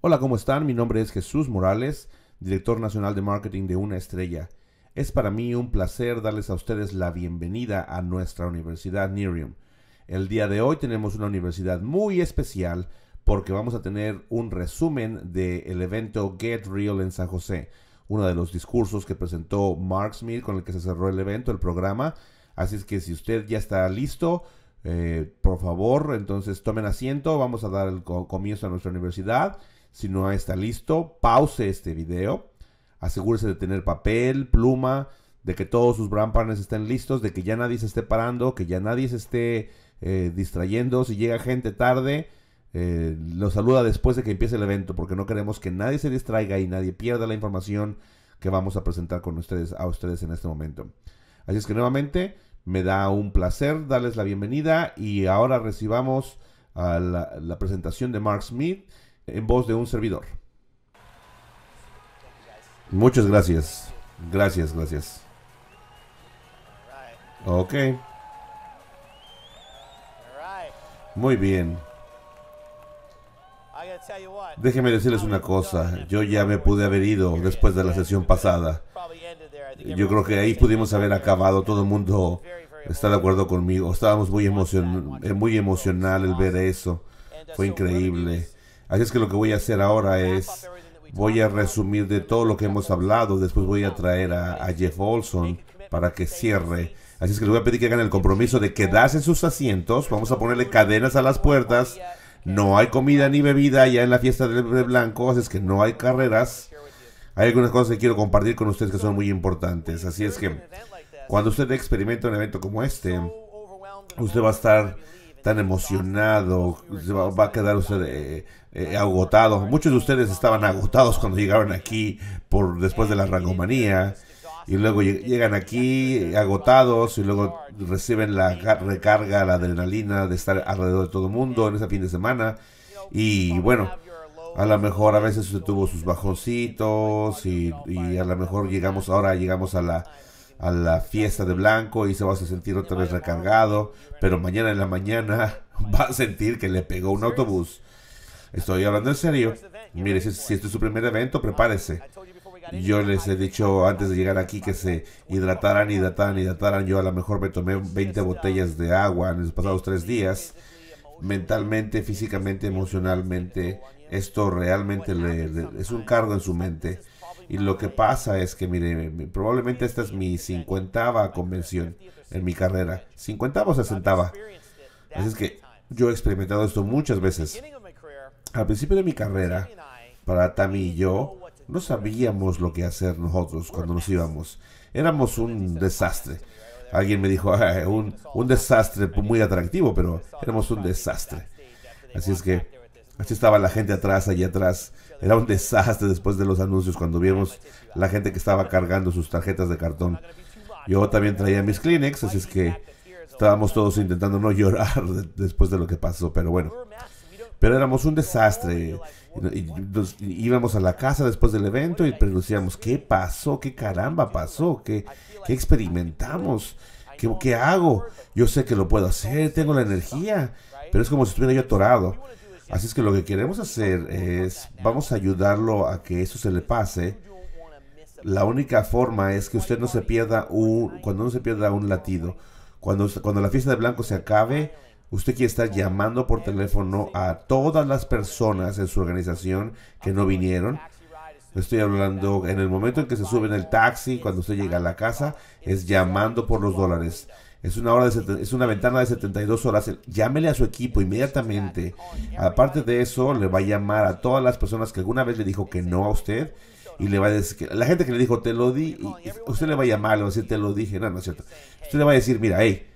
Hola, ¿cómo están? Mi nombre es Jesús Morales, director nacional de marketing de Una Estrella. Es para mí un placer darles a ustedes la bienvenida a nuestra universidad Nirium. El día de hoy tenemos una universidad muy especial porque vamos a tener un resumen del evento Get Real en San José, uno de los discursos que presentó Mark Smith con el que se cerró el evento, el programa. Así es que si usted ya está listo, eh, por favor, entonces tomen asiento, vamos a dar el comienzo a nuestra universidad. Si no está listo, pause este video. Asegúrese de tener papel, pluma, de que todos sus brand partners estén listos, de que ya nadie se esté parando, que ya nadie se esté eh, distrayendo. Si llega gente tarde, los eh, lo saluda después de que empiece el evento, porque no queremos que nadie se distraiga y nadie pierda la información que vamos a presentar con ustedes a ustedes en este momento. Así es que nuevamente me da un placer darles la bienvenida y ahora recibamos a la presentación de Mark Smith en voz de un servidor. Muchas gracias. Gracias, gracias. Ok. Muy bien. Déjeme decirles una cosa. Yo ya me pude haber ido después de la sesión pasada. Yo creo que ahí pudimos haber acabado. Todo el mundo está de acuerdo conmigo. Estábamos muy, emocion eh, muy emocional el ver eso. Fue increíble. Así es que lo que voy a hacer ahora es, voy a resumir de todo lo que hemos hablado, después voy a traer a, Jeff Olson para que cierre. Así es que le voy a pedir que hagan el compromiso de quedarse en sus asientos, vamos a ponerle cadenas a las puertas, no hay comida ni bebida ya en la fiesta del blanco, así es que no hay carreras. Hay algunas cosas que quiero compartir con ustedes que son muy importantes, así es que cuando usted experimenta un evento como este, usted va a estar tan emocionado, va, a quedar eh, eh, agotado. Muchos de ustedes estaban agotados cuando llegaron aquí por después de la rangomanía y luego llegan aquí agotados y luego reciben la recarga, la adrenalina de estar alrededor de todo el mundo en ese fin de semana. Y bueno, a lo mejor a veces usted tuvo sus bajoncitos y, y a lo mejor llegamos ahora, llegamos a la a la fiesta de blanco y se va a sentir otra vez recargado, pero mañana en la mañana va a sentir que le pegó un autobús. Estoy hablando en serio. Mire, si, este es su primer evento, prepárese. Yo les he dicho antes de llegar aquí que se hidrataran, hidrataran, hidrataran. Yo a lo mejor me tomé 20 botellas de agua en los pasados tres días. Mentalmente, físicamente, emocionalmente. Esto realmente es un cargo en su mente. Y lo que pasa es que, mire, probablemente esta es mi cincuentava convención en mi carrera. Cincuentava o sesentava. Así es que yo he experimentado esto muchas veces. Al principio de mi carrera, para Tammy y yo, no sabíamos lo que hacer nosotros cuando nos íbamos. Éramos un desastre. Alguien me dijo, un, un desastre muy atractivo, pero éramos un desastre. Así es que así estaba la gente atrás, allí atrás, era un desastre después de los anuncios cuando vimos la gente que estaba cargando sus tarjetas de cartón. Yo también traía mis Kleenex, así es que estábamos todos intentando no llorar después de lo que pasó, pero bueno. Pero éramos un desastre. íbamos a la casa después del evento y preguntábamos, ¿qué pasó? ¿Qué caramba pasó? ¿Qué, experimentamos? ¿Qué, ¿Qué hago? Yo sé que lo puedo hacer, tengo la energía, pero es como si estuviera yo atorado. Así es que lo que queremos hacer es, vamos a ayudarlo a que eso se le pase. La única forma es que usted no se pierda un, cuando no se pierda un latido. Cuando, cuando la fiesta de blanco se acabe, usted quiere estar llamando por teléfono a todas las personas en su organización que no vinieron. Estoy hablando en el momento en que se sube en el taxi, cuando usted llega a la casa, es llamando por los dólares. Es una, hora es una ventana de 72 horas. Llámele a su equipo inmediatamente. Aparte de eso, le va a llamar a todas las personas que alguna vez le dijo que no a usted. Y le va a decir, la gente que le dijo, te lo di, usted le va a llamar, le va a decir, te lo dije. No, no es cierto. Usted le va a decir, mira, hey,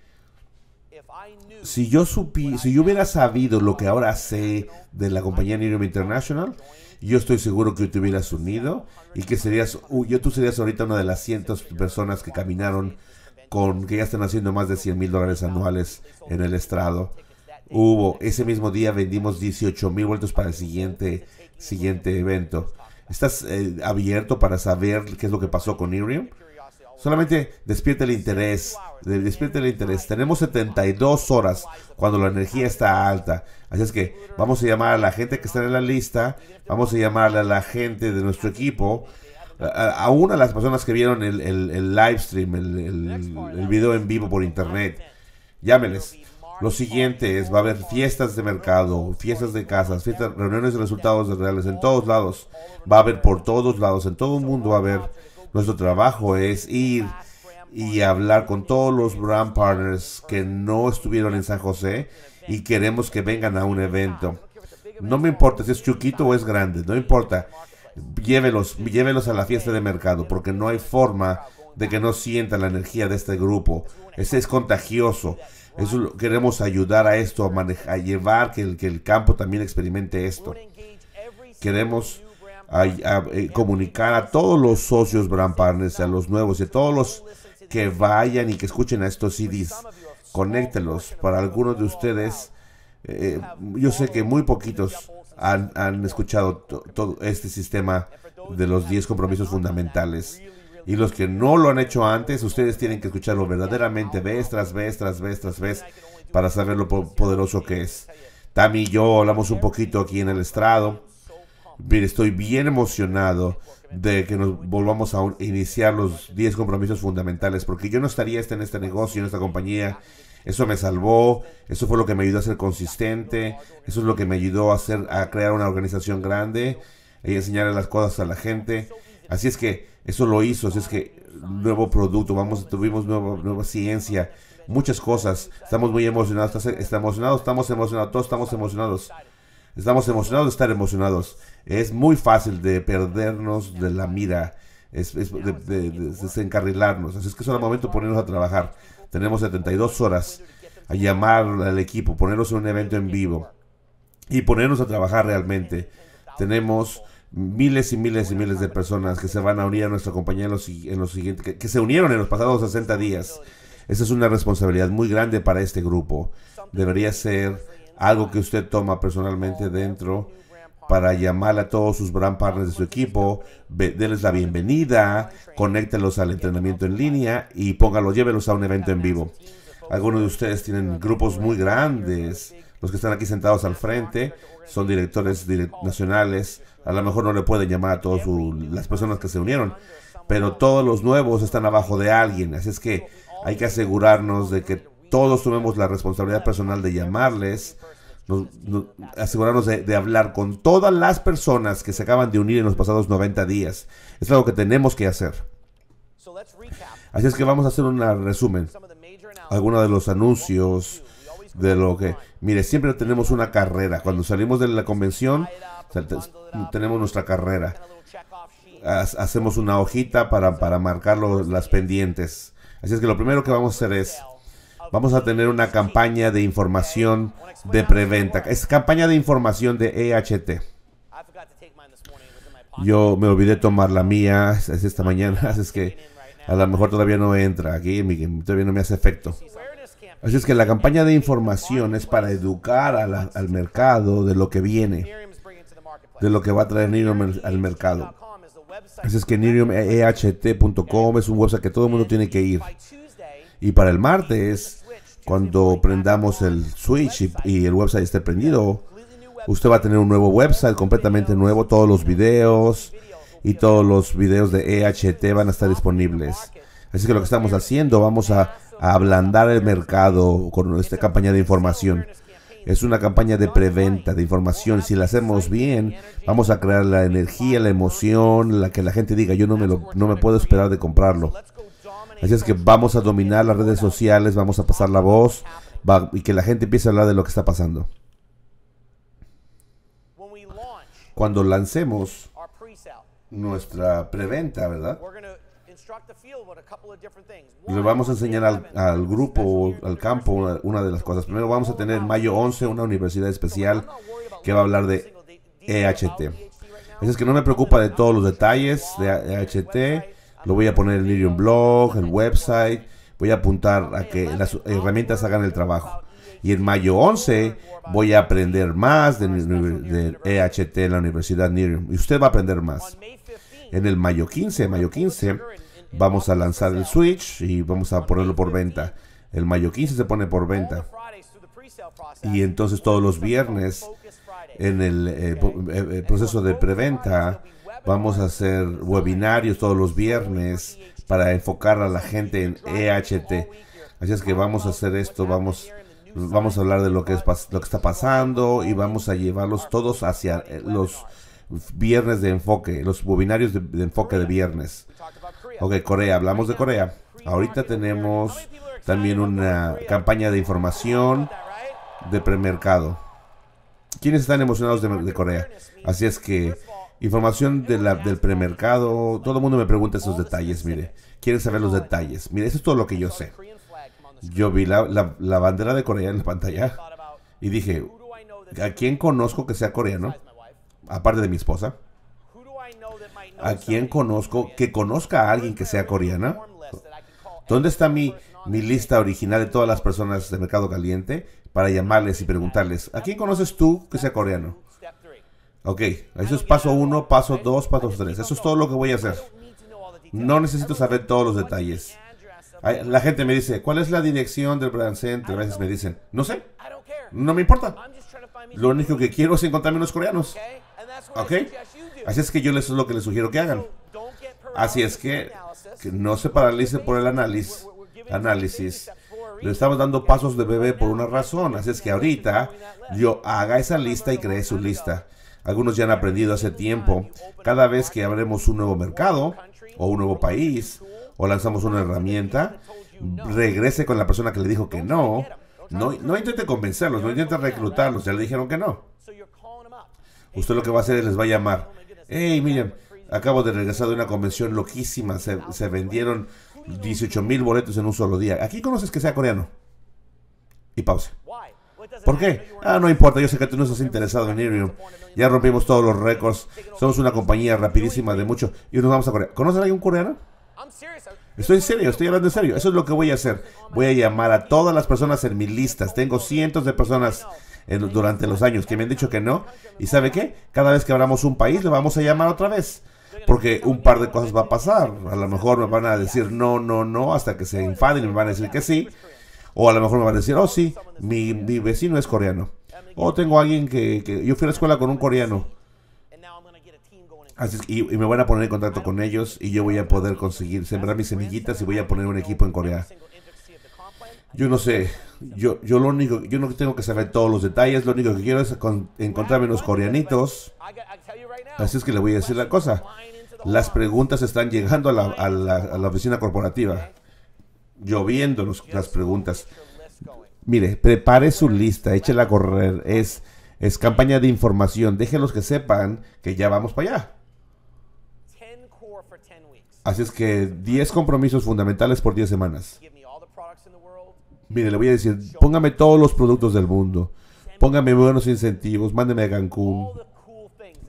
si yo, si yo hubiera sabido lo que ahora sé de la compañía International, yo estoy seguro que te hubieras unido y que serías, yo tú serías ahorita una de las cientos personas que caminaron con que ya están haciendo más de 100 mil dólares ah, anuales en el estrado. Hubo, ese mismo día vendimos 18 mil vueltos para el siguiente, siguiente evento. ¿Estás eh, abierto para saber qué es lo que pasó con Irium? Solamente despierte el interés, Despierte el interés. Tenemos 72 horas cuando la energía está alta. Así es que vamos a llamar a la gente que está en la lista, vamos a llamar a la gente de nuestro equipo a, a una de las personas que vieron el, el, live stream, el, video en vivo por internet, llámeles. Lo siguiente es, va a haber fiestas de mercado, fiestas de casas, fiestas, reuniones de resultados reales en todos lados. Va a haber por todos lados, en todo el mundo va a haber. Nuestro trabajo es ir y hablar con todos los brand partners que no estuvieron en San José y queremos que vengan a un evento. No me importa si es chiquito o es grande, no importa llévelos, llévelos a la fiesta de mercado, porque no hay forma de que no sientan la energía de este grupo. Ese es contagioso. queremos ayudar a esto, a, llevar que el, campo también experimente esto. Queremos eh, comunicar a todos los socios brand partners, a los nuevos y a todos los que vayan y que escuchen a estos CDs. Conéctelos. Para algunos de ustedes, eh, yo sé que muy poquitos han, escuchado todo este sistema de los 10 compromisos fundamentales. Y los que no lo han hecho antes, ustedes tienen que escucharlo verdaderamente vez tras vez, tras vez, tras vez, para saber lo poderoso que es. Tami y yo hablamos un poquito aquí en el estrado. Mire, estoy bien emocionado de que nos volvamos a iniciar los 10 compromisos fundamentales, porque yo no estaría este, en este negocio, en esta compañía, eso me salvó, eso fue lo que me ayudó a ser consistente, eso es lo que me ayudó a, hacer, a crear una organización grande y enseñar las cosas a la gente. Así es que eso lo hizo, así es que nuevo producto, vamos, tuvimos nuevo, nueva ciencia, muchas cosas. Estamos muy emocionados, estamos emocionados, estamos emocionados, todos estamos emocionados. Estamos emocionados de estar emocionados. Es muy fácil de perdernos de la mira, es, de, desencarrilarnos. Así es que es el momento ponernos a trabajar. Tenemos 72 horas a llamar al equipo, ponernos en un evento en vivo y ponernos a trabajar realmente. Tenemos miles y miles y miles de personas que se van a unir a nuestra compañía en los, siguientes, que, se unieron en los pasados 60 días. Esa es una responsabilidad muy grande para este grupo. Debería ser algo que usted toma personalmente dentro para llamar a todos sus brand partners de su equipo, denles la bienvenida, conéctelos al entrenamiento en línea y póngalos, llévelos a un evento en vivo. Algunos de ustedes tienen grupos muy grandes, los que están aquí sentados al frente son directores nacionales, a lo mejor no le pueden llamar a todas las personas que se unieron, pero todos los nuevos están abajo de alguien, así es que hay que asegurarnos de que todos tomemos la responsabilidad personal de llamarles asegurarnos de, hablar con todas las personas que se acaban de unir en los pasados 90 días. Es algo que tenemos que hacer. Así es que vamos a hacer un resumen. Algunos de los anuncios de lo que... Mire, siempre tenemos una carrera. Cuando salimos de la convención, tenemos nuestra carrera. Hacemos una hojita para, para marcar las pendientes. Así es que lo primero que vamos a hacer es Vamos a tener una campaña de información de preventa. Es campaña de información de EHT. Yo me olvidé tomar la mía, es esta mañana, así es que a lo mejor todavía no entra aquí, todavía no me hace efecto. Así es que la campaña de información es para educar al mercado de lo que viene, de lo que va a traer Nirium al mercado. Así es que niriumeht.com e es un website que todo el mundo tiene que ir. Y para el martes cuando prendamos el switch y, el website esté prendido, usted va a tener un nuevo website completamente nuevo. Todos los videos y todos los videos de EHT van a estar disponibles. Así que lo que estamos haciendo, vamos a, ablandar el mercado con esta campaña de información. Es una campaña de preventa de información. Si la hacemos bien, vamos a crear la energía, la emoción, la que la gente diga, yo no me, no me puedo esperar de comprarlo. Así es que vamos a dominar las redes sociales, vamos a pasar la voz y que la gente empiece a hablar de lo que está pasando. Cuando lancemos nuestra preventa, ¿verdad? Le vamos a enseñar al, al, grupo, al campo, una de las cosas. Primero vamos a tener en mayo 11 una universidad especial que va a hablar de EHT. Así es que no me preocupa de todos los detalles de EHT. Lo voy a poner en Nirium Blog, en website. Voy a apuntar a que las herramientas hagan el trabajo. Y en mayo 11 voy a aprender más de EHT e en la Universidad Nirium. Y usted va a aprender más. En el mayo 15, mayo 15, vamos a lanzar el Switch y vamos a ponerlo por venta. El mayo 15 se pone por venta. Y entonces todos los viernes en el eh, eh, eh, proceso de preventa Vamos a hacer webinarios todos los viernes para enfocar a la gente en EHT. Así es que vamos a hacer esto, vamos, vamos a hablar de lo que, es, lo que está pasando y vamos a llevarlos todos hacia eh, los viernes de enfoque, los webinarios de, enfoque de viernes. Ok, Corea, hablamos de Corea. Ahorita tenemos también una campaña de información de premercado. ¿Quiénes están emocionados de Corea? Así es que Información del premercado. Todo el mundo me pregunta esos detalles, mire. Quieren saber los detalles. Mire, eso es todo lo que yo sé. Yo vi la, bandera de Corea en la pantalla y dije, ¿a quién conozco que sea coreano? Aparte de mi esposa. ¿A quién conozco que conozca a alguien que sea coreana? ¿Dónde está mi, mi lista original de todas las personas de Mercado Caliente para llamarles y preguntarles, ¿a quién conoces tú que sea coreano? Ok, eso es paso 1, paso dos paso 3. Eso es todo lo que voy a hacer. No necesito saber todos los detalles. La gente me dice, ¿cuál es la dirección del brand center? A veces me dicen, no sé, no me importa. Lo único que quiero es encontrarme unos coreanos. ¿Ok? Así es que yo les es lo que les sugiero que hagan. Así es que, no se paralice por el análisis. análisis. Le estamos dando pasos de bebé por una razón. Así es que ahorita yo haga esa lista y cree su lista algunos ya han aprendido hace tiempo, cada vez que abremos un nuevo mercado o un nuevo país o lanzamos una herramienta, regrese con la persona que le dijo que no. No, no intente convencerlos, no intente reclutarlos, ya le dijeron que no. Usted lo que va a hacer es les va a llamar. Hey, miren, acabo de regresar de una convención loquísima. Se, se vendieron 18 mil boletos en un solo día. Aquí conoces que sea coreano. Y pausa. ¿Por qué? Ah, no importa, yo sé que tú no estás interesado en Ethereum. Ya rompimos todos los récords. Somos una compañía rapidísima de mucho. Y nos vamos a Corea. ¿Conocen a algún coreano? Estoy en serio, estoy hablando en serio. Eso es lo que voy a hacer. Voy a llamar a todas las personas en mis listas. Tengo cientos de personas durante los años que me han dicho que no. ¿Y sabe qué? Cada vez que abramos un país, le vamos a llamar otra vez. Porque un par de cosas va a pasar. A lo mejor me van a decir no, no, no, hasta que se enfaden y me van a decir que sí. O a lo mejor me van a decir, oh sí, mi, vecino es coreano. O tengo alguien que, Yo fui a la escuela con un coreano. Así y, me van a poner en contacto con ellos y yo voy a poder conseguir sembrar mis semillitas y voy a poner un equipo en Corea. Yo no sé, yo, yo lo único, yo no tengo que saber todos los detalles, lo único que quiero es encontrarme unos coreanitos. Así es que le voy a decir la cosa. Las preguntas están llegando a la, a la, a la oficina corporativa lloviendo las preguntas. Mire, prepare su lista, échela a correr. Es, es campaña de información. Déjenlos que sepan que ya vamos para allá. Así es que 10 compromisos fundamentales por 10 semanas. Mire, le voy a decir, póngame todos los productos del mundo. Póngame buenos incentivos, mándeme a Cancún.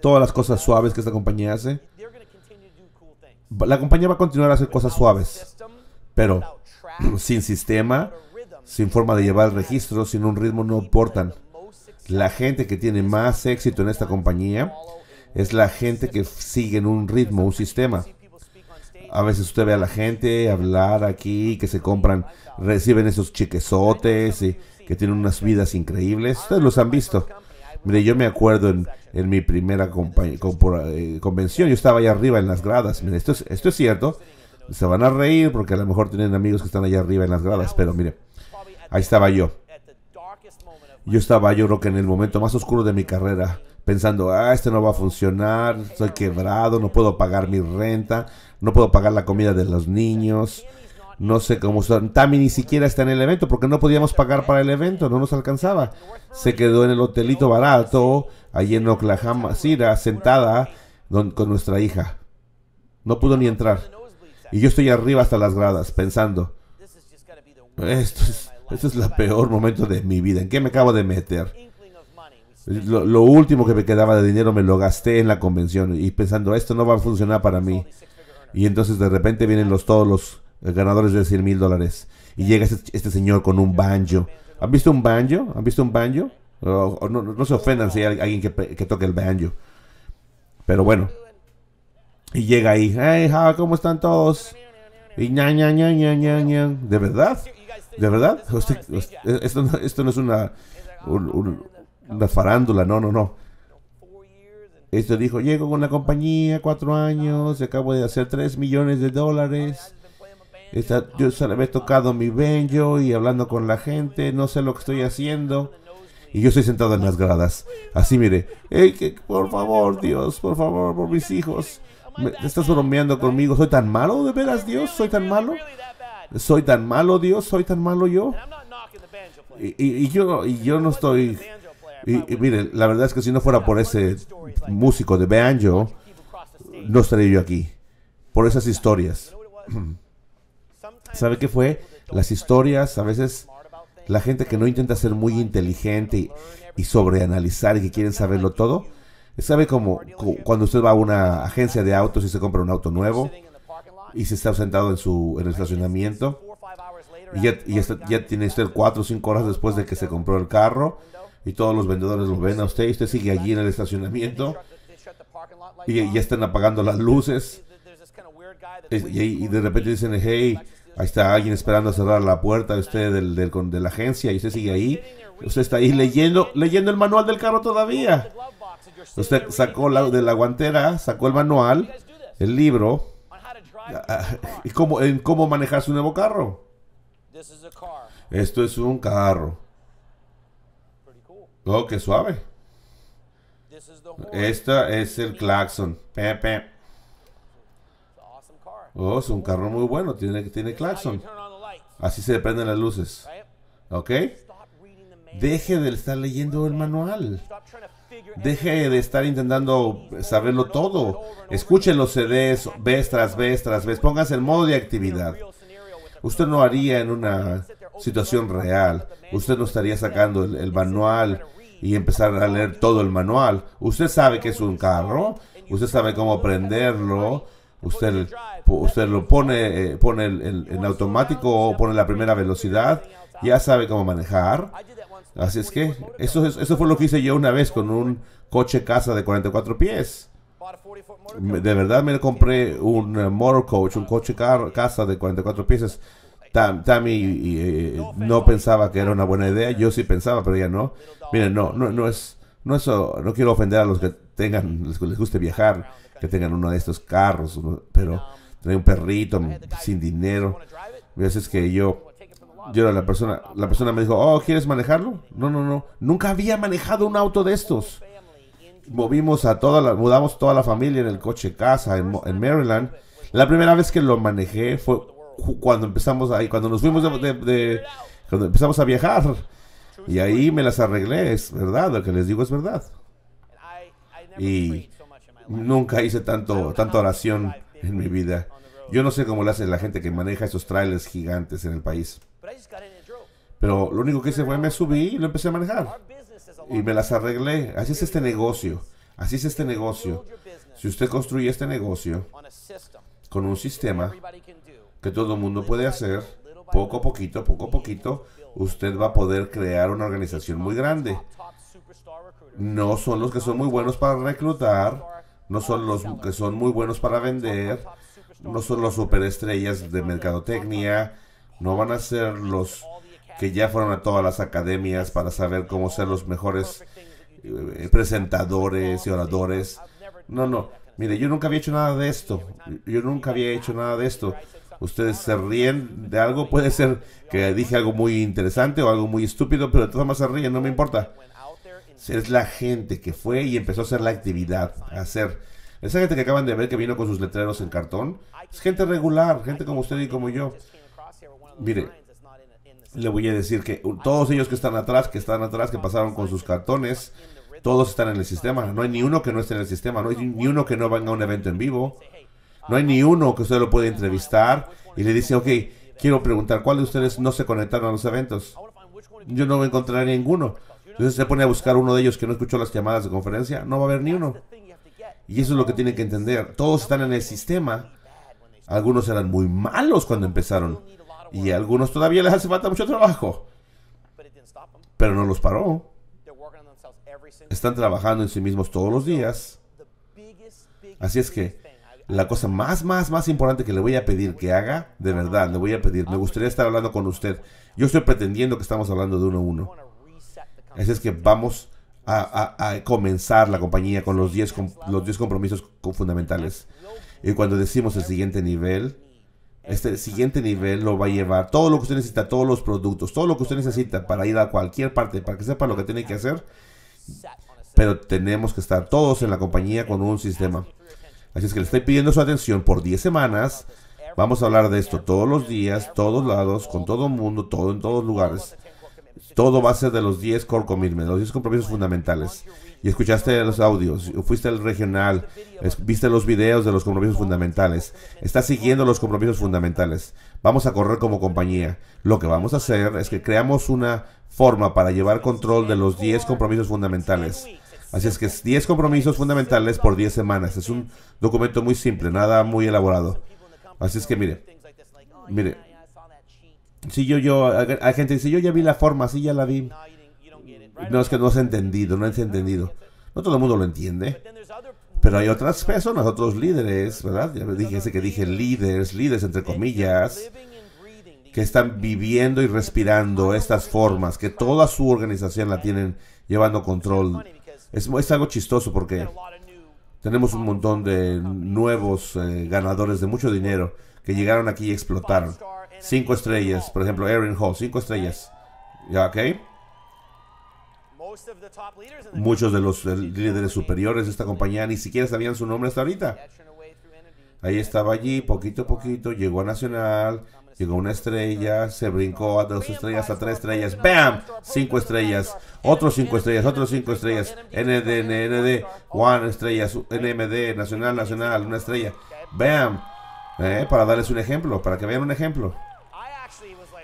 Todas las cosas suaves que esta compañía hace. La compañía va a continuar a hacer cosas suaves. Pero sin sistema, sin forma de llevar registro, sin un ritmo, no aportan. La gente que tiene más éxito en esta compañía es la gente que sigue en un ritmo, un sistema. A veces usted ve a la gente hablar aquí, que se compran, reciben esos chiquesotes, y que tienen unas vidas increíbles. Ustedes los han visto. Mire, yo me acuerdo en, mi primera compañía, eh, convención, yo estaba ahí arriba en las gradas. Mire, esto esto es cierto se van a reír porque a lo mejor tienen amigos que están allá arriba en las gradas, pero mire, ahí estaba yo. Yo estaba, yo creo que en el momento más oscuro de mi carrera, pensando, ah, este no va a funcionar, estoy quebrado, no puedo pagar mi renta, no puedo pagar la comida de los niños, no sé cómo son. Tammy ni siquiera está en el evento porque no podíamos pagar para el evento, no nos alcanzaba. Se quedó en el hotelito barato, allí en Oklahoma City, sentada con nuestra hija. No pudo ni entrar. Y yo estoy arriba hasta las gradas pensando, esto es, esto es el peor momento de mi vida, ¿en qué me acabo de meter? Lo, último que me quedaba de dinero me lo gasté en la convención y pensando, esto no va a funcionar para mí. Y entonces de repente vienen los, todos los ganadores de 100 mil dólares y llega este, este, señor con un banjo. ¿Han visto un banjo? ¿Han visto un banjo? no, se ofendan si hay alguien que toque el banjo. Pero bueno, y llega ahí, hey, ja, ¿cómo están todos? Y ¿De verdad? ¿De verdad? E-, esto, no, esto, no, es una, una farándula, no, no, no. Esto dijo, llego con la compañía, cuatro años, acabo de hacer tres millones de dólares. Yo yo solo he tocado mi banjo y hablando con la gente, no sé lo que estoy haciendo. Y yo estoy sentado en las gradas. Así mire, hey, por favor, Dios, por favor, por mis hijos estás bromeando conmigo. ¿Soy tan malo de veras, Dios? ¿Soy tan malo? ¿Soy tan malo, Dios? ¿Soy tan malo yo? Y, yo, y yo no estoy... Y, miren, la verdad es que si no fuera por ese músico de banjo, no estaría yo aquí. Por esas historias. ¿Sabe qué fue? Las historias, a veces, la gente que no intenta ser muy inteligente y, y sobreanalizar y que quieren saberlo todo, ¿Sabe como cuando usted va a una agencia de autos y se compra un auto nuevo y se está sentado en, su, el estacionamiento y ya, ya tiene usted 4 o 5 horas después de que se compró el carro y todos los vendedores lo ven a usted y usted sigue allí en el estacionamiento y ya están apagando las luces y, de repente dicen, hey, ahí está alguien esperando a cerrar la puerta de usted del, de la agencia y usted sigue ahí. Usted está ahí leyendo, leyendo el manual del carro todavía. Usted sacó la, de la guantera, sacó el manual, el libro, ah, y cómo, en cómo manejar su nuevo carro. Esto es un carro. Oh, qué suave. Esta es el claxon. Oh, es un carro muy bueno. Tiene, tiene claxon. Así se prenden las luces. ¿Ok? Deje de estar leyendo el manual. Deje de estar intentando saberlo todo. escuchen los CDs vez tras vez tras vez. Póngase en modo de actividad. Usted no haría en una situación real. Usted no estaría sacando el, manual y empezar a leer todo el manual. Usted sabe que es un carro. Usted sabe cómo prenderlo. Usted, usted lo pone, eh, pone en automático o pone la primera velocidad. Ya sabe cómo manejar. Así es que eso, eso fue lo que hice yo una vez con un coche casa de 44 pies. De verdad me compré un eh, motor coach, un coche casa de 44 pies. Tammy eh, no pensaba que era una buena idea, yo sí pensaba, pero ella no. Miren, no, no, es, no eso no quiero ofender a los que tengan, les, guste viajar, que tengan uno de estos carros, pero tener un perrito sin dinero. Veces que yo yo era la persona, la persona me dijo, oh, ¿quieres manejarlo? No, no, no, nunca había manejado un auto de estos. Movimos a toda la, mudamos toda la familia en el coche casa en, Maryland. La primera vez que lo manejé fue cuando empezamos ahí, cuando nos fuimos de, cuando empezamos a viajar. Y ahí me las arreglé, es verdad, lo que les digo es verdad. Y nunca hice tanto, tanta oración en mi vida. Yo no sé cómo lo hace la gente que maneja esos trailers gigantes en el país. Pero lo único que hice fue me subí y lo empecé a manejar. Y me las arreglé. Así es este negocio. Así es este negocio. Si usted construye este negocio con un sistema que todo el mundo puede hacer, poco a poquito, poco a poquito, usted va a poder crear una organización muy grande. No son los que son muy buenos para reclutar, no son los que son muy buenos para vender, no son los superestrellas de mercadotecnia, no van a ser los que ya fueron a todas las academias para saber cómo ser los mejores eh, presentadores y oradores. No, no. Mire, yo nunca había hecho nada de esto. Yo nunca había hecho nada de esto. Ustedes se ríen de algo. Puede ser que dije algo muy interesante o algo muy estúpido, pero de todas maneras se ríen, no me importa. Es la gente que fue y empezó a hacer la actividad, a hacer. Esa gente que acaban de ver que vino con sus letreros en cartón, es gente regular, gente como usted y como yo. Mire, le voy a decir que todos ellos que están atrás, que están atrás, que pasaron con sus cartones, todos están en el sistema. No hay ni uno que no esté en el sistema. No hay ni uno que no venga a un evento en vivo. No hay ni uno que usted lo pueda entrevistar y le dice, ok, quiero preguntar, ¿cuál de ustedes no se conectaron a los eventos? Yo no voy a encontrar ninguno. Entonces se pone a buscar uno de ellos que no escuchó las llamadas de conferencia. No va a haber ni uno. Y eso es lo que tienen que entender. Todos están en el sistema. Algunos eran muy malos cuando empezaron y a algunos todavía les hace falta mucho trabajo. Em. Pero no los paró. Están trabajando en sí mismos todos los días. Así es que la cosa más, más, más importante que le voy a pedir que haga, de verdad, le voy a pedir, me gustaría estar hablando con usted. Yo estoy pretendiendo que estamos hablando de uno a uno. Así es que vamos a, comenzar la compañía con los 10 los compromisos fundamentales. Y cuando decimos el siguiente nivel, este siguiente nivel lo va a llevar todo lo que usted necesita, todos los productos, todo lo que usted necesita para ir a cualquier parte, para que sepa lo que tiene que hacer. Pero tenemos que estar todos en la compañía con un sistema. Así es que le estoy pidiendo su atención por 10 semanas. Vamos a hablar de esto todos los días, todos lados, con todo el mundo, todo en todos lugares todo va a ser de los 10 core commitments, los 10 compromisos fundamentales. Y escuchaste los audios, fuiste al regional, viste los videos de los compromisos fundamentales, estás siguiendo los compromisos fundamentales. Vamos a correr como compañía. Lo que vamos a hacer es que creamos una forma para llevar control de los 10 compromisos fundamentales. Así es que 10 compromisos fundamentales por 10 semanas. Es un documento muy simple, nada muy elaborado. Así es que mire, mire, Sí, yo, yo, hay gente que dice, yo ya vi la forma, sí, ya la vi. No, es que no se ha entendido, no se ha entendido. No todo el mundo lo entiende. Pero hay otras personas, otros líderes, ¿verdad? Ya dije, ese que dije líderes, líderes entre comillas, que están viviendo y respirando estas formas, que toda su organización la tienen llevando control. Es, es algo chistoso porque tenemos un montón de nuevos eh, ganadores de mucho dinero que llegaron aquí y explotaron. Cinco estrellas. Por ejemplo, Aaron Hall, cinco estrellas. ¿Ya, ok? Muchos de los eh, líderes superiores de esta compañía ni siquiera sabían su nombre hasta ahorita. Ahí estaba allí, poquito a poquito, llegó a Nacional, llegó a una estrella, se brincó a dos estrellas, a tres estrellas, ¡bam! Cinco estrellas, otros cinco estrellas, otros cinco estrellas, ND, ND, one estrellas, NMD, Nacional, Nacional, una estrella, ¡bam! Eh, para darles un ejemplo, para que vean un ejemplo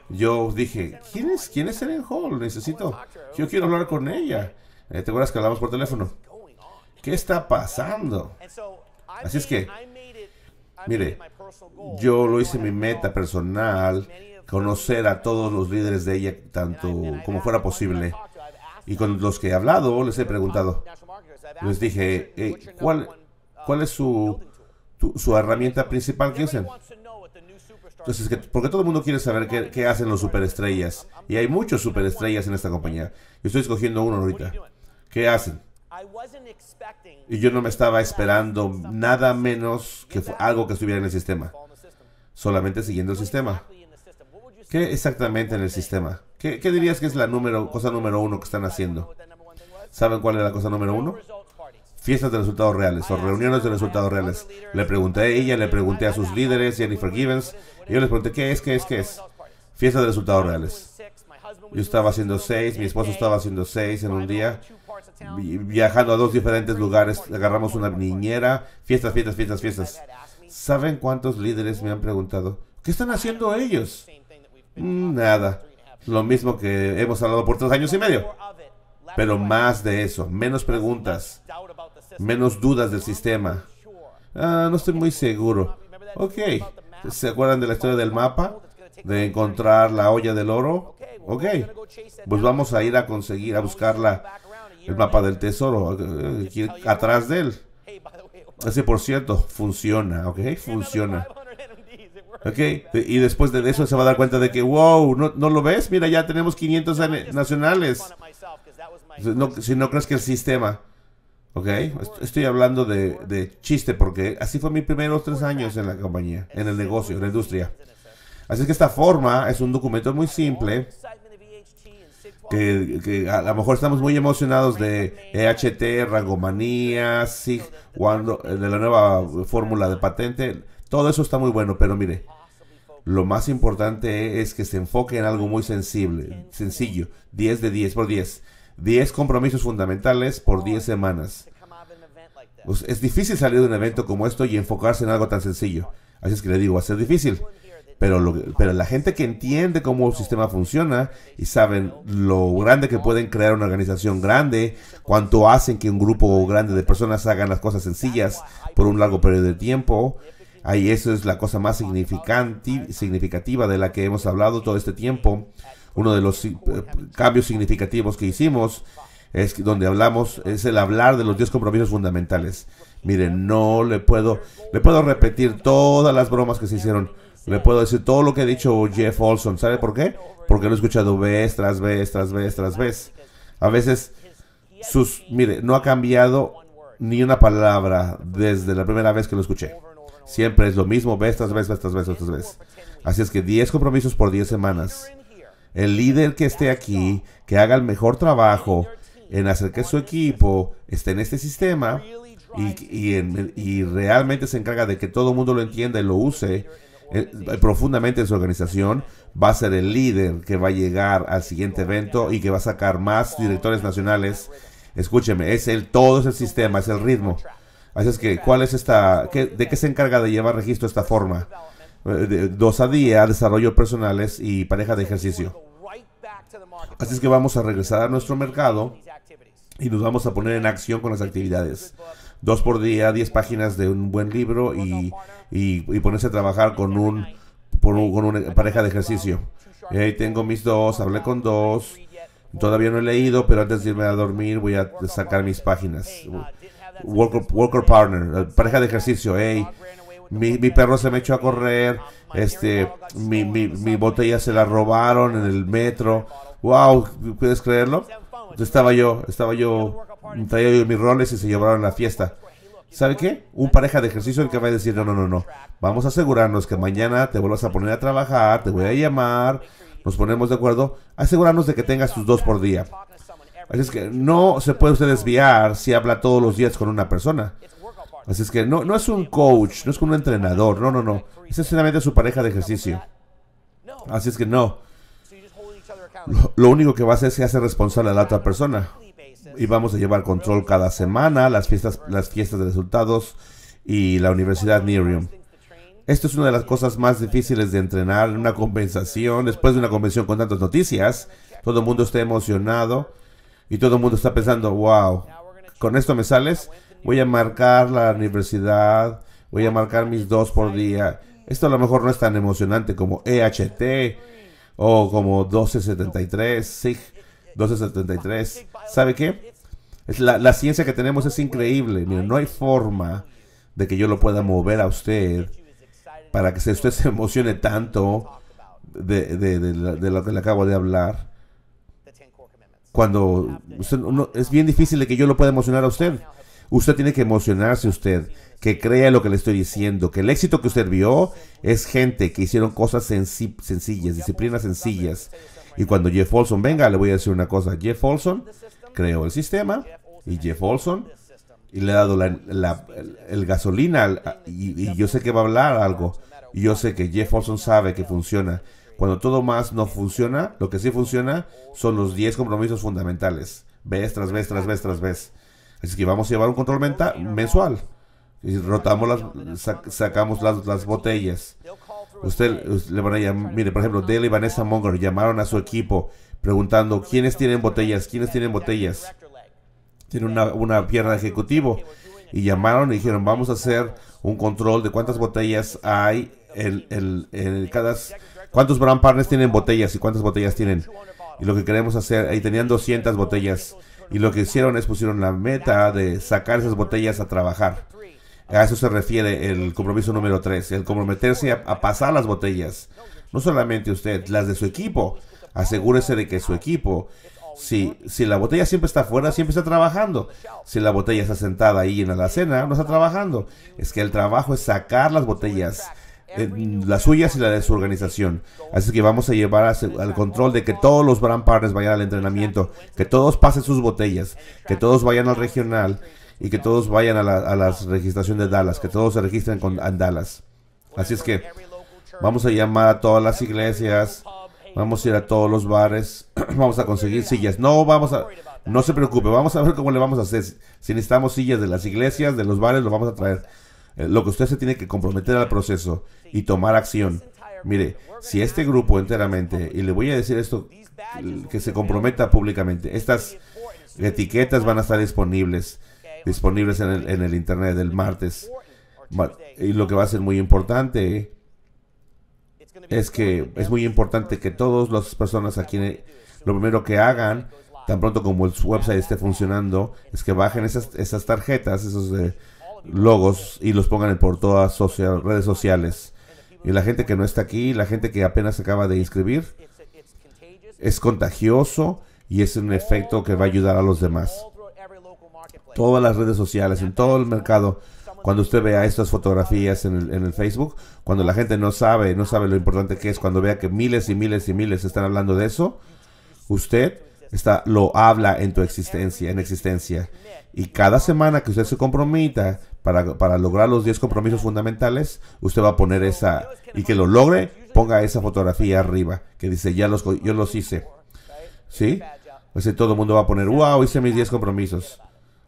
yo dije, ¿quién es, quién es Eren Hall? Necesito, yo quiero hablar con ella. Eh, ¿Te acuerdas que hablamos por teléfono? ¿Qué está pasando? Así es que, mire, yo lo hice mi meta personal, conocer a todos los líderes de ella tanto como fuera posible. Y con los que he hablado, les he preguntado, les dije, eh, ¿cuál, ¿cuál es su, su herramienta principal que usan? Entonces, porque todo el mundo quiere saber qué, hacen los superestrellas. Y hay muchos superestrellas en esta compañía. Yo estoy escogiendo uno ahorita. ¿Qué hacen? Y yo no me estaba esperando nada menos que algo que estuviera en el sistema. Solamente siguiendo el sistema. ¿Qué exactamente en el sistema? ¿Qué, qué dirías que es la número, cosa número uno que están haciendo? ¿Saben cuál es la cosa número uno? fiestas de resultados reales o reuniones de resultados reales. Le pregunté a ella, le pregunté a sus líderes, Jennifer Givens, y yo les pregunté, ¿qué es, qué es, qué es? Fiestas de resultados reales. Yo estaba haciendo seis, mi esposo estaba haciendo seis en un día, viajando a dos diferentes lugares, agarramos una niñera, fiestas, fiestas, fiestas, fiestas. ¿Saben cuántos líderes me han preguntado? ¿Qué están haciendo ellos? Mm, nada. Lo mismo que hemos hablado por tres años y medio. Pero más de eso, menos preguntas, menos dudas del sistema. Ah, no estoy muy seguro. Ok, ¿se acuerdan de la historia del mapa? De encontrar la olla del oro. Ok, pues vamos a ir a conseguir, a buscarla. El mapa del tesoro, eh, atrás de él. ese ah, por cierto, funciona, ok, funciona. Ok, y después de eso se va a dar cuenta de que, wow, ¿no, lo ves? Mira, ya tenemos 500 nacionales. si no crees que el sistema. Estoy hablando de, chiste porque así fue mi primeros tres años en la compañía, en el negocio, en la industria. Así que esta forma es un documento muy simple. Que, a lo mejor estamos muy emocionados de EHT, ragomanía, SIG, de la nueva fórmula de patente. Todo eso está muy bueno, pero mire, lo más importante es que se enfoque en algo muy sensible, sencillo, 10 de 10 por 10 10 compromisos fundamentales por 10 semanas. Pues, es difícil salir de un evento como esto y enfocarse en algo tan sencillo. Así es que le digo, va a ser difícil. Pero, pero la gente que entiende cómo el sistema funciona y saben lo grande que pueden crear una organización grande, cuánto hacen que un grupo grande de personas hagan las cosas sencillas por un largo periodo de tiempo, ahí eso es la cosa más significante, significativa de la que hemos hablado todo este tiempo uno de los eh, cambios significativos que hicimos es donde hablamos, es el hablar de los 10 compromisos fundamentales. Miren, no le puedo, le puedo repetir todas las bromas que se hicieron. Le puedo decir todo lo que ha dicho Jeff Olson. ¿Sabe por qué? Porque lo he escuchado vez tras vez, tras vez, tras vez. A veces, sus, mire, no ha cambiado ni una palabra desde la primera vez que lo escuché. Siempre es lo mismo, vez tras vez, vez tras vez, vez tras Así es que 10 compromisos por 10 semanas el líder que esté aquí, que haga el mejor trabajo en hacer que su equipo esté en este sistema y, realmente se encarga de que todo el mundo lo entienda y lo use eh, profundamente en su organización, va a ser el líder que va a llegar al siguiente evento y que va a sacar más directores nacionales. Escúcheme, es el todo es el sistema, es el ritmo. Así es que, ¿cuál es esta? ¿De qué se encarga de llevar registro esta forma? dos a día, desarrollo personales y pareja de ejercicio. Así es que vamos a regresar a nuestro mercado y nos vamos a poner en acción con las actividades. Dos por día, 10 páginas de un buen libro y, y, ponerse a trabajar con, un, una pareja de ejercicio. hey, tengo mis dos, hablé con dos. Todavía no he leído, pero antes de irme a dormir voy a sacar mis páginas. Worker, worker partner, pareja de ejercicio. Hey, mi, mi perro se me echó a correr, este, mi, mi, mi botella se la robaron en el metro. Wow, ¿puedes creerlo? Estaba yo, estaba yo, traía yo mis roles y se llevaron a la fiesta. ¿Sabe qué? Un pareja de ejercicio el que va a decir, no, no, no, no. Vamos a asegurarnos que mañana te vuelvas a poner a trabajar, te voy a llamar, nos ponemos de acuerdo. Asegurarnos de que tengas tus dos por día. Así es que no se puede usted desviar si habla todos los días con una persona. Así es que no, no es un coach, no es como un entrenador, no, no, no. Es sencillamente su pareja de ejercicio. Así es que no. Lo, único que va a hacer es que hace responsable a la otra persona. Y vamos a llevar control cada semana, las fiestas, las fiestas de resultados y la Universidad Miriam. Esto es una de las cosas más difíciles de entrenar, una compensación, después de una convención con tantas noticias, todo el mundo está emocionado y todo el mundo está pensando, wow, con esto me sales, voy a marcar la universidad, voy a marcar mis dos por día. Esto a lo mejor no es tan emocionante como EHT o como 1273, SIG 1273. ¿Sabe qué? la, ciencia que tenemos es increíble. Mira, no hay forma de que yo lo pueda mover a usted para que usted se emocione tanto de, de, de, lo que le acabo de hablar. Cuando es bien difícil de que yo lo pueda emocionar a usted. Usted tiene que emocionarse usted, que crea lo que le estoy diciendo, que el éxito que usted vio es gente que hicieron cosas sencillas, disciplinas sencillas. Y cuando Jeff Olson venga, le voy a decir una cosa. Jeff Olson creó el sistema y Jeff Olson y le ha dado la, el, gasolina y, yo sé que va a hablar algo. Y yo sé que Jeff Olson sabe que funciona. Cuando todo más no funciona, lo que sí funciona son los 10 compromisos fundamentales. Ves tras vez, tras vez, tras vez. Así que vamos a llevar un control mensual. Y rotamos las, sacamos las, botellas. Usted le van a llamar, mire, por ejemplo, Dale y Vanessa Monger llamaron a su equipo preguntando quiénes tienen botellas, quiénes tienen botellas. Tiene una, pierna de ejecutivo. Y llamaron y dijeron, vamos a hacer un control de cuántas botellas hay en, cada... ¿Cuántos brand partners tienen botellas y cuántas botellas tienen? Y lo que queremos hacer, ahí tenían 200 botellas y lo que hicieron es pusieron la meta de sacar esas botellas a trabajar. A eso se refiere el compromiso número 3, el comprometerse a, pasar las botellas. No solamente usted, las de su equipo. Asegúrese de que su equipo si, si, la botella siempre está afuera, siempre está trabajando. Si la botella está sentada ahí en la cena, no está trabajando. Es que el trabajo es sacar las botellas las suyas y la de su organización. Así que vamos a llevar al control de que todos los brand partners vayan al entrenamiento, que todos pasen sus botellas, que todos vayan al regional y que todos vayan a la, registración de Dallas, que todos se registren con en Dallas. Así es que vamos a llamar a todas las iglesias, vamos a ir a todos los bares, vamos a conseguir sillas. No vamos a, no se preocupe, vamos a ver cómo le vamos a hacer. Si necesitamos sillas de las iglesias, de los bares, lo vamos a traer. Eh, lo que usted se tiene que comprometer al proceso y tomar acción. Mire, si este grupo enteramente, y le voy a decir esto, que se comprometa públicamente, estas etiquetas van a estar disponibles, disponibles en el, Internet del martes. Y lo que va a ser muy importante es que es muy importante que todas las personas aquí, lo primero que hagan, tan pronto como el website esté funcionando, es que bajen esas, tarjetas, esos... de... Eh, logos y los pongan por todas social, redes sociales. Y la gente que no está aquí, la gente que apenas acaba de inscribir, es contagioso y es un efecto que va a ayudar a los demás. Todas las redes sociales, en todo el mercado, cuando usted vea estas fotografías en el, en el, Facebook, cuando la gente no sabe, no sabe lo importante que es, cuando vea que miles y miles y miles están hablando de eso, usted está, lo habla en tu existencia, en existencia. Y cada semana que usted se comprometa para, lograr los 10 compromisos fundamentales, usted va a poner esa, y que lo logre, ponga esa fotografía arriba, que dice, ya los, yo los hice. ¿Sí? Entonces todo el mundo va a poner, wow, hice mis 10 compromisos.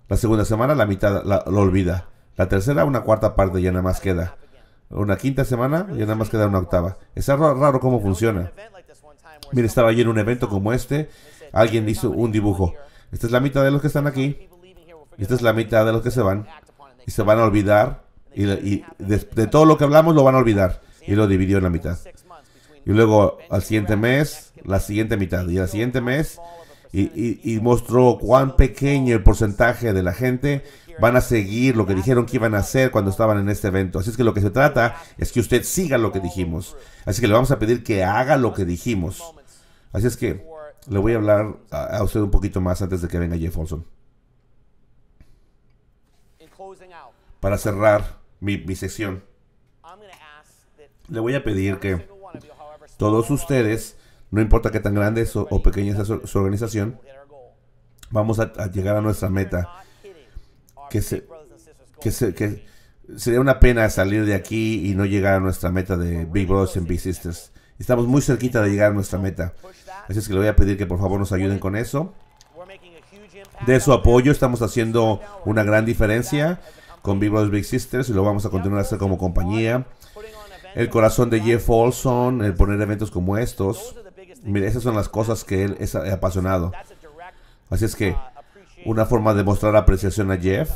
La segunda semana la mitad lo olvida. La tercera, una cuarta parte ya nada más queda. Una quinta semana ya nada más queda una octava. Es raro, cómo funciona. Mire, estaba allí en un evento como este. Alguien hizo un dibujo. Esta es la mitad de los que están aquí esta es la mitad de los que se van. Y se van a olvidar. Y, de, todo lo que hablamos lo van a olvidar. Y lo dividió en la mitad. Y luego al siguiente mes, la siguiente mitad. Y al siguiente mes. Y, mostró cuán pequeño el porcentaje de la gente van a seguir lo que dijeron que iban a hacer cuando estaban en este evento. Así es que lo que se trata es que usted siga lo que dijimos. Así que le vamos a pedir que haga lo que dijimos. Así es que le voy a hablar a usted un poquito más antes de que venga Jeff Olson. para cerrar mi, mi sesión, le voy a pedir que todos ustedes, no importa qué tan grande o, o pequeña sea su, organización, vamos a, llegar a nuestra meta. Que, se, que, se, que sería una pena salir de aquí y no llegar a nuestra meta de Big Brothers and Big Sisters. Estamos muy cerquita de llegar a nuestra meta. Así es que le voy a pedir que por favor nos ayuden con eso. De su apoyo estamos haciendo una gran diferencia con Big Big Sisters y lo vamos a continuar a hacer como compañía. El corazón de Jeff Olson, el poner eventos como estos. Mire, esas son las cosas que él es apasionado. Así es que uh, una forma de mostrar apreciación a Jeff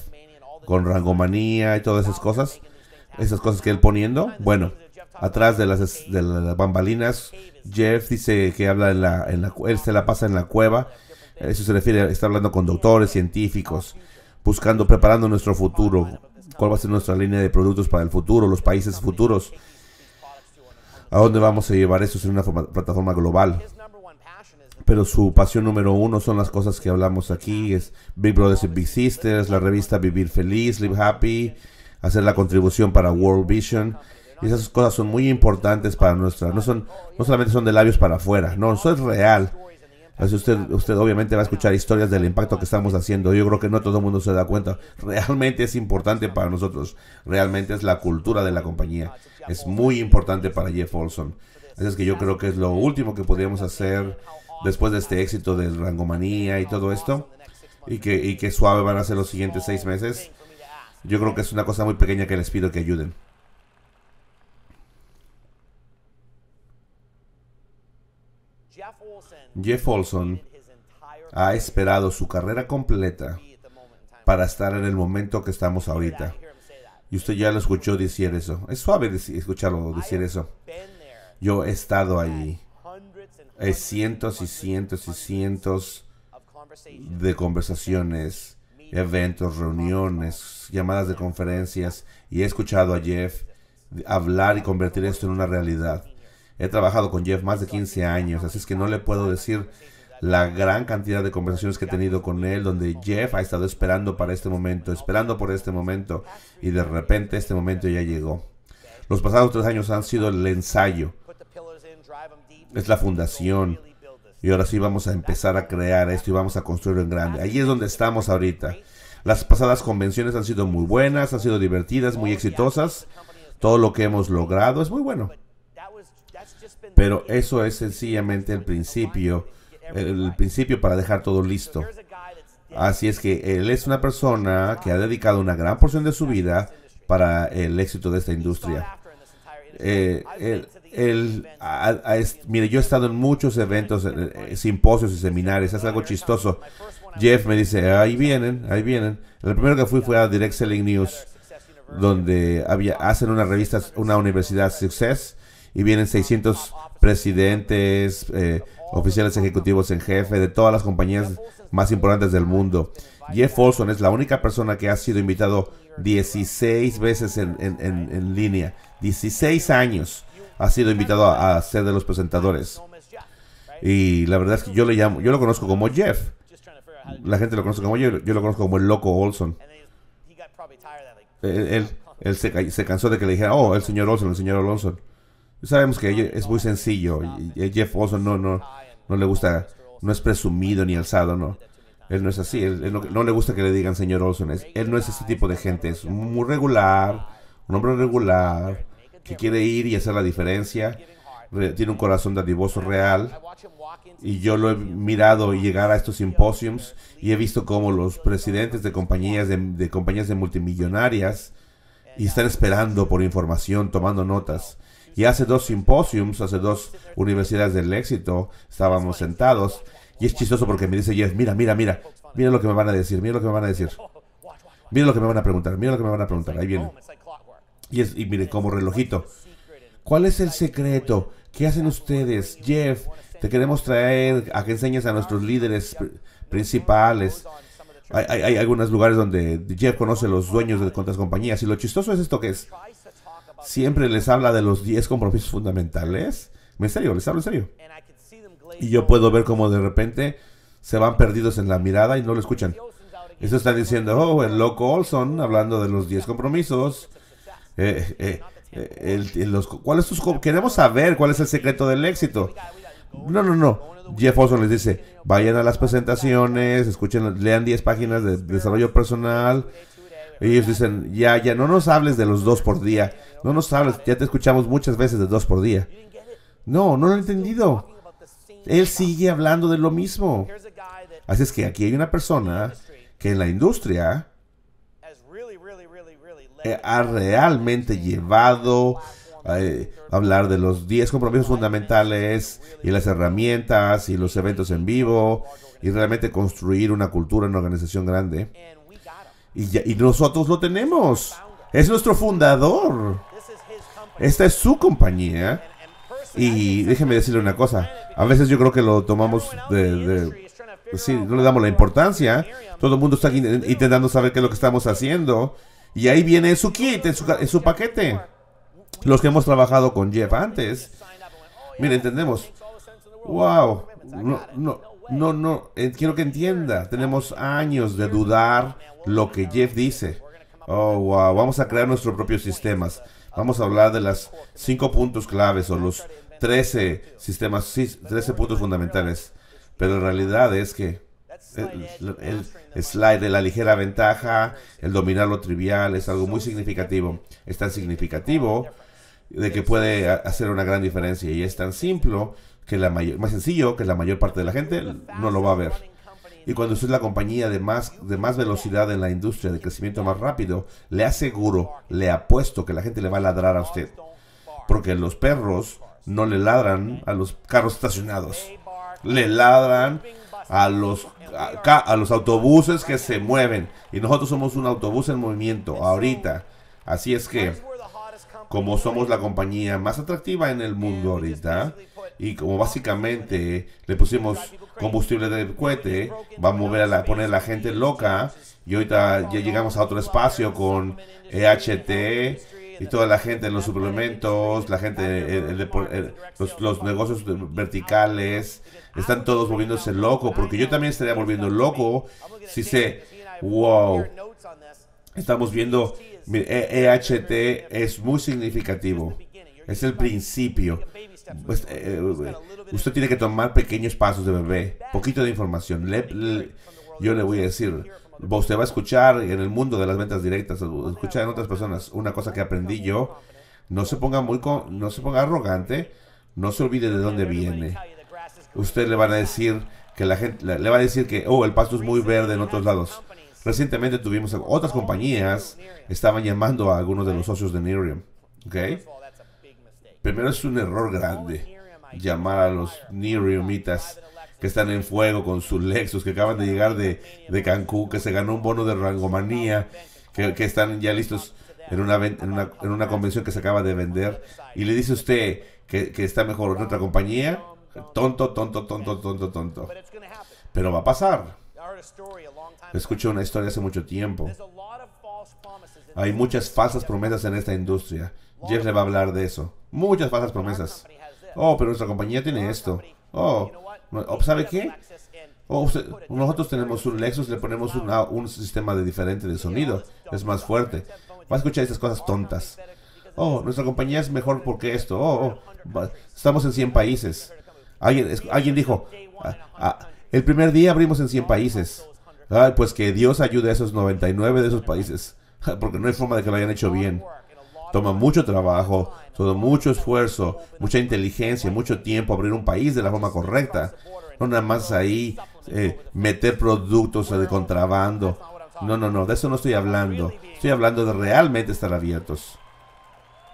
con rangomanía y todas esas cosas, esas cosas que él poniendo. Bueno, atrás de las, las bambalinas, Jeff dice que habla en la, en la, él se la pasa en la cueva. Eso se refiere, está hablando con doctores, científicos, buscando, preparando nuestro futuro, cuál va a ser nuestra línea de productos para el futuro, los países futuros, a dónde vamos a llevar eso en una plataforma global. Pero su pasión número uno son las cosas que hablamos aquí, es Big Brothers and Big Sisters, la revista Vivir Feliz, Live Happy, hacer la contribución para World Vision. esas cosas son muy importantes para nuestra, no son, no solamente son de labios para afuera, no, eso es real. Así usted, usted obviamente va a escuchar historias del impacto que estamos haciendo. Yo creo que no todo el mundo se da cuenta. Realmente es importante para nosotros. Realmente es la cultura de la compañía. Es muy importante para Jeff Olson. Así es que yo creo que es lo último que podríamos hacer después de este éxito de Rangomanía y todo esto. Y que, y que suave van a ser los siguientes seis meses. Yo creo que es una cosa muy pequeña que les pido que ayuden. Jeff Olson ha esperado su carrera completa para estar en el momento que estamos ahorita. Y usted ya lo escuchó decir eso. Es suave escucharlo decir eso. Yo he estado ahí Hay cientos y cientos y cientos de conversaciones, eventos, reuniones, llamadas de conferencias. Y he escuchado a Jeff hablar y convertir esto en una realidad. He trabajado con Jeff más de 15 años, así es que no le puedo decir la gran cantidad de conversaciones que he tenido con él, donde Jeff ha estado esperando para este momento, esperando por este momento, y de repente este momento ya llegó. Los pasados tres años han sido el ensayo, es la fundación, y ahora sí vamos a empezar a crear esto y vamos a construirlo en grande. Ahí es donde estamos ahorita. Las pasadas convenciones han sido muy buenas, han sido divertidas, muy exitosas. Todo lo que hemos logrado es muy bueno. Pero eso es sencillamente el principio, el principio para dejar todo listo. Así es que él es una persona que ha dedicado una gran porción de su vida para el éxito de esta industria. Eh, mire, yo he estado en muchos eventos, eh, eh, simposios y seminarios, es algo chistoso. Jeff me dice, ahí vienen, ahí vienen. El primero que fui fue a Direct Selling News, donde había, hacen una revista, una universidad Success, y vienen 600 presidentes, eh, oficiales ejecutivos en jefe de todas las compañías más importantes del mundo. Jeff Olson es la única persona que ha sido invitado 16 veces en, línea. 16 años ha sido invitado a, ser de los presentadores. Y la verdad es que yo le llamo, yo lo conozco como Jeff. La gente lo conoce como yo, yo lo conozco como el loco Olson. Él, se, se, cansó de que le dijera, oh, el señor Olson, el señor Olson. Sabemos que es muy sencillo. Jeff Olson no, no, no le gusta, no es presumido ni alzado, no. Él no es así, no, le gusta que le digan señor Olson. él no es ese tipo de gente, es muy regular, un hombre regular, que quiere ir y hacer la diferencia. tiene un corazón dadivoso real. Y yo lo he mirado llegar a estos symposiums y he visto cómo los presidentes de compañías de, de compañías de multimillonarias y están esperando por información, tomando notas y hace dos simposiums, hace dos universidades del éxito, estábamos sentados. Y es chistoso porque me dice Jeff, mira, mira, mira, mira lo que me van a decir, mira lo que me van a decir. Mira lo que me van a preguntar, mira lo que me van a preguntar, ahí viene. Y, es, y mire, como relojito. ¿Cuál es el secreto? ¿Qué hacen ustedes? Jeff, te queremos traer a que enseñes a nuestros líderes principales. Hay, hay, hay, algunos lugares donde Jeff conoce los dueños de cuantas compañías. Y lo chistoso es esto que es siempre les habla de los 10 compromisos fundamentales. En serio, les hablo en serio. Y yo puedo ver como de repente se van perdidos en la mirada y no lo escuchan. Eso está diciendo, oh, el loco Olson, hablando de los 10 compromisos. Eh, eh, eh los, ¿cuál es queremos saber cuál es el secreto del éxito. No, no, no. Jeff Olson les dice, vayan a las presentaciones, escuchen, lean 10 páginas de desarrollo personal, ellos dicen, ya, ya, no nos hables de los dos por día. No nos hables, ya te escuchamos muchas veces de dos por día. No, no lo he entendido. Él sigue hablando de lo mismo. Así es que aquí hay una persona que en la industria eh, ha realmente llevado a eh, hablar de los 10 compromisos fundamentales y las herramientas y los eventos en vivo y realmente construir una cultura, una organización grande. Y, nosotros lo tenemos. Es nuestro fundador. Esta es su compañía. Y déjeme decirle una cosa. A veces yo creo que lo tomamos de... sí, no le damos la importancia. Todo el mundo está intentando saber qué es lo que estamos haciendo. Y ahí viene su kit, su, su paquete. Los que hemos trabajado con Jeff antes. Mira, entendemos. Wow. No, no, no, no, eh, quiero que entienda. Tenemos años de dudar lo que Jeff dice. Oh, wow, vamos a crear nuestros propios sistemas. Vamos a hablar de las cinco puntos claves o los 13 sistemas, 13 puntos fundamentales. Pero en realidad es que el, el slide de la ligera ventaja, el dominar lo trivial, es algo muy significativo. Es tan significativo de que puede hacer una gran diferencia y es tan simple que la mayor, más sencillo, que la mayor parte de la gente no lo va a ver. Y cuando usted es la compañía de más, de más velocidad en la industria, de crecimiento más rápido, le aseguro, le apuesto que la gente le va a ladrar a usted. Porque los perros no le ladran a los carros estacionados. Le ladran a los, a, a los autobuses que se mueven. Y nosotros somos un autobús en movimiento ahorita. Así es que, como somos la compañía más atractiva en el mundo ahorita, y como básicamente le pusimos combustible del cohete, va a mover a poner a la gente loca y ahorita ya llegamos a otro espacio con EHT y toda la gente en los suplementos, la gente, el, los, negocios verticales, están todos volviéndose loco, porque yo también estaría volviendo loco si sé, wow, estamos viendo, EHT e es muy significativo, es el principio. Pues, eh, eh, usted tiene que tomar pequeños pasos de bebé, poquito de información. yo le voy a decir, usted va a escuchar en el mundo de las ventas directas, escuchar en otras personas una cosa que aprendí yo. No se ponga muy, no se ponga arrogante, no se olvide de dónde viene. Usted le van a decir que la gente le va a decir que oh el pasto es muy verde en otros lados. Recientemente tuvimos otras compañías estaban llamando a algunos de los socios de Nerium, ¿ok? primero es un error grande llamar a los Niriumitas que están en fuego con sus Lexus, que acaban de llegar de, de Cancún, que se ganó un bono de rangomanía, que, que están ya listos en una, en una, una, convención que se acaba de vender, y le dice usted que, que está mejor en otra compañía, tonto, tonto, tonto, tonto, tonto. Pero va a pasar. Escuché una historia hace mucho tiempo. Hay muchas falsas promesas en esta industria. Jeff le va a hablar de eso. Muchas falsas promesas. Oh, pero nuestra compañía tiene esto. Oh, oh ¿sabe qué? Oh, nosotros tenemos un Lexus, le ponemos ah, un, sistema de diferente de sonido. Es más fuerte. Va a escuchar esas cosas tontas. Oh, nuestra compañía es mejor porque esto. Oh, oh estamos en 100 países. Alguien, alguien dijo, ah, ah, el primer día abrimos en 100 países. Ay, pues que Dios ayude a esos 99 de esos países. Porque no hay forma de que lo hayan hecho bien. Toma mucho trabajo, todo mucho esfuerzo, mucha inteligencia, mucho tiempo abrir un país de la forma correcta. No nada más ahí eh, meter productos de contrabando. No, no, no, de eso no estoy hablando. Estoy hablando de realmente estar abiertos.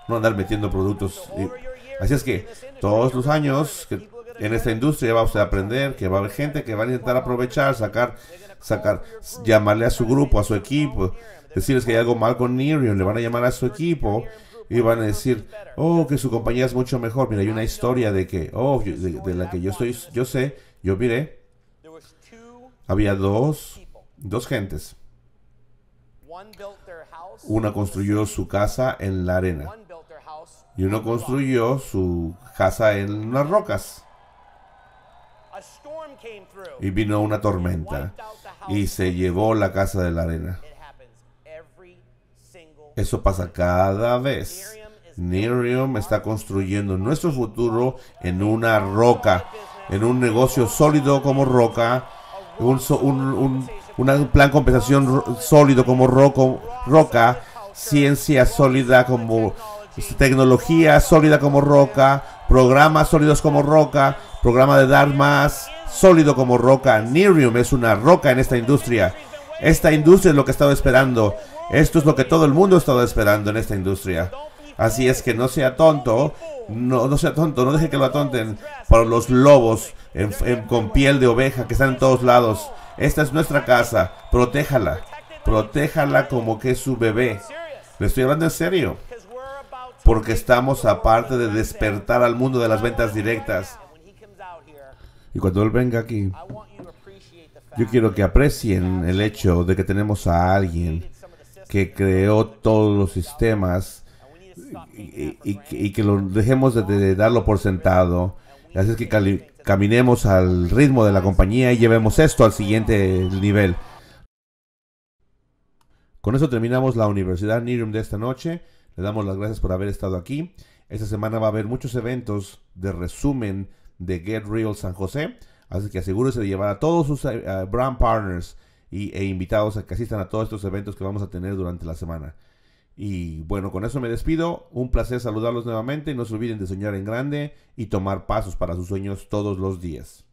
No andar metiendo productos. Así es que todos los años en esta industria va usted a aprender que va a haber gente que va a intentar aprovechar, sacar, sacar, llamarle a su grupo, a su equipo, decirles que hay algo mal con Nirion, le van a llamar a su equipo y van a decir, oh, que su compañía es mucho mejor. Mira, hay una historia de que, oh, de, la que yo estoy, yo sé, yo miré. Había dos, dos gentes. Una construyó su casa en la arena y uno construyó su casa en las rocas. Y vino una tormenta y se llevó la casa de la arena. Eso pasa cada vez. Nerium está construyendo nuestro futuro en una roca, en un negocio sólido como roca, un, plan de compensación sólido como roca, ciencia sólida como tecnología sólida como roca, programas sólidos como roca, programa de dar más sólido como roca. Nerium es una roca en esta industria. Esta industria es lo que estaba esperando. Esto es lo que todo el mundo ha estado esperando en esta industria. Así es que no sea tonto, no, no sea tonto, no deje que lo atonten por los lobos con piel de oveja que están en todos lados. Esta es nuestra casa, protéjala, protéjala como que es su bebé. Le estoy hablando en serio, porque estamos aparte de despertar al mundo de las ventas directas. Y cuando él venga aquí, yo quiero que aprecien el hecho de que tenemos a alguien que creó todos los sistemas y, que lo dejemos de, darlo por sentado. Así es que caminemos al ritmo de la compañía y llevemos esto al siguiente nivel. Con eso terminamos la Universidad Nirium de esta noche. Le damos las gracias por haber estado aquí. Esta semana va a haber muchos eventos de resumen de Get Real San José. Así que asegúrese de llevar a todos sus eh, eh, brand partners y, e invitados a que asistan a todos estos eventos que vamos a tener durante la semana. Y bueno, con eso me despido. Un placer saludarlos nuevamente. No se olviden de soñar en grande y tomar pasos para sus sueños todos los días.